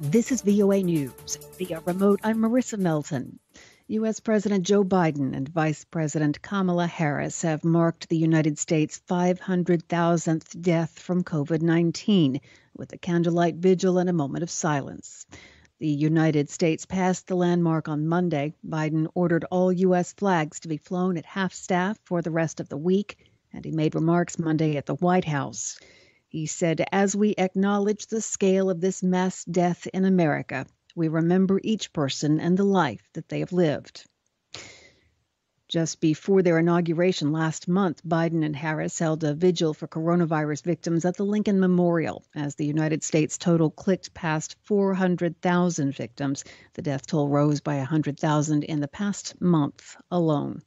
This is VOA News. Via remote, I'm Marissa Melton. U.S. President Joe Biden and Vice President Kamala Harris have marked the United States' 500,000th death from COVID 19 with a candlelight vigil and a moment of silence. The United States passed the landmark on Monday. Biden ordered all U.S. flags to be flown at half staff for the rest of the week, and he made remarks Monday at the White House he said, "as we acknowledge the scale of this mass death in America, we remember each person and the life that they have lived." Just before their inauguration last month, Biden and Harris held a vigil for coronavirus victims at the Lincoln Memorial as the United States total clicked past 400,000 victims. The death toll rose by 100,000 in the past month alone.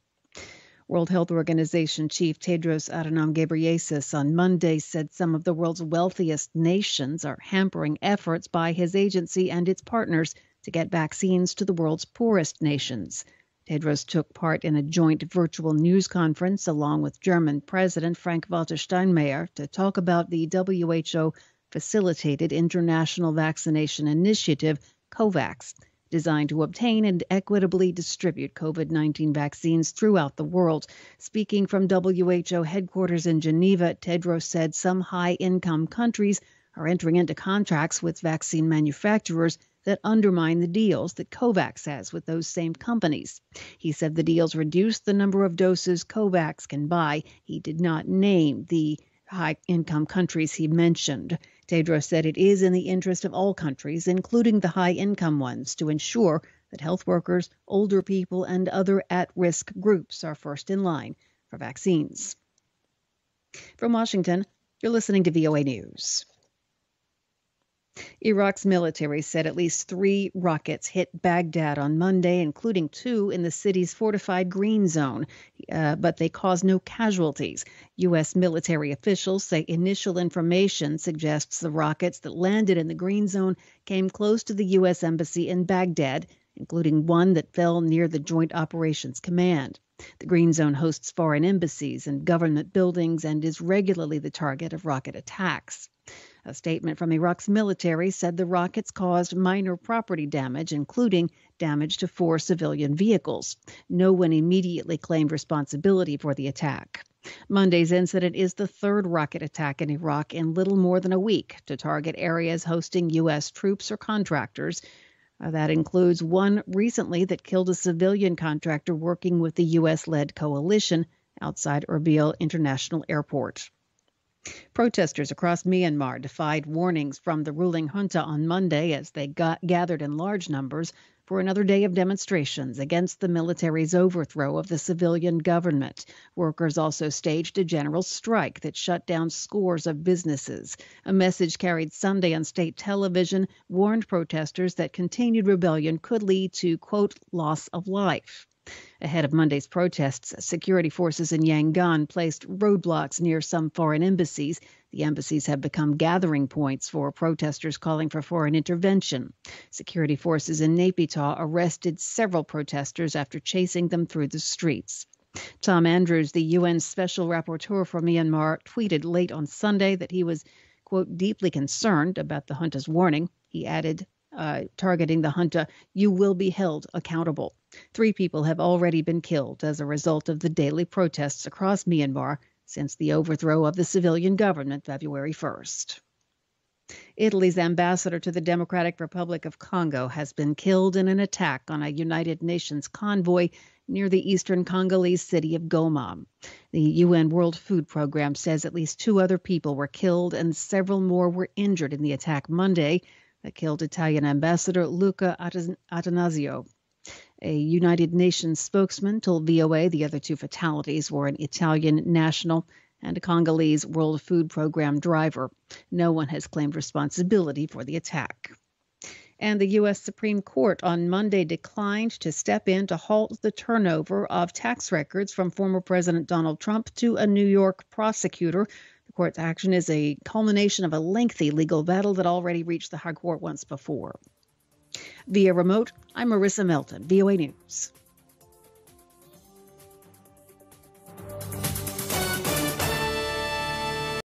World Health Organization Chief Tedros Adhanom Ghebreyesus on Monday said some of the world's wealthiest nations are hampering efforts by his agency and its partners to get vaccines to the world's poorest nations. Tedros took part in a joint virtual news conference along with German President Frank Walter Steinmeier to talk about the WHO facilitated international vaccination initiative, COVAX designed to obtain and equitably distribute COVID 19 vaccines throughout the world. Speaking from WHO headquarters in Geneva, Tedros said some high income countries are entering into contracts with vaccine manufacturers that undermine the deals that COVAX has with those same companies. He said the deals reduce the number of doses COVAX can buy. He did not name the high income countries he mentioned. Tedros said it is in the interest of all countries, including the high income ones, to ensure that health workers, older people, and other at risk groups are first in line for vaccines. From Washington, you're listening to VOA News. Iraq's military said at least three rockets hit Baghdad on Monday, including two in the city's fortified green zone, uh, but they caused no casualties. U.S. military officials say initial information suggests the rockets that landed in the green zone came close to the U.S. Embassy in Baghdad, including one that fell near the Joint Operations Command. The Green Zone hosts foreign embassies and government buildings and is regularly the target of rocket attacks. A statement from Iraq's military said the rockets caused minor property damage, including damage to four civilian vehicles. No one immediately claimed responsibility for the attack. Monday's incident is the third rocket attack in Iraq in little more than a week to target areas hosting U.S. troops or contractors. Uh, that includes one recently that killed a civilian contractor working with the U.S. led coalition outside Erbil International Airport. Protesters across Myanmar defied warnings from the ruling junta on Monday as they got, gathered in large numbers for another day of demonstrations against the military's overthrow of the civilian government. Workers also staged a general strike that shut down scores of businesses. A message carried Sunday on state television warned protesters that continued rebellion could lead to, quote, loss of life. Ahead of Monday's protests, security forces in Yangon placed roadblocks near some foreign embassies. The embassies have become gathering points for protesters calling for foreign intervention. Security forces in Naypyidaw arrested several protesters after chasing them through the streets. Tom Andrews, the UN special rapporteur for Myanmar, tweeted late on Sunday that he was, quote, deeply concerned about the junta's warning. He added, uh, targeting the junta, you will be held accountable. Three people have already been killed as a result of the daily protests across Myanmar since the overthrow of the civilian government February 1st. Italy's ambassador to the Democratic Republic of Congo has been killed in an attack on a United Nations convoy near the eastern Congolese city of Goma. The UN World Food Program says at least two other people were killed and several more were injured in the attack Monday that killed Italian ambassador Luca Atanasio. A United Nations spokesman told VOA the other two fatalities were an Italian national and a Congolese World Food Program driver. No one has claimed responsibility for the attack. And the U.S. Supreme Court on Monday declined to step in to halt the turnover of tax records from former President Donald Trump to a New York prosecutor. The court's action is a culmination of a lengthy legal battle that already reached the High Court once before. Via remote, I'm Marissa Melton, VOA News.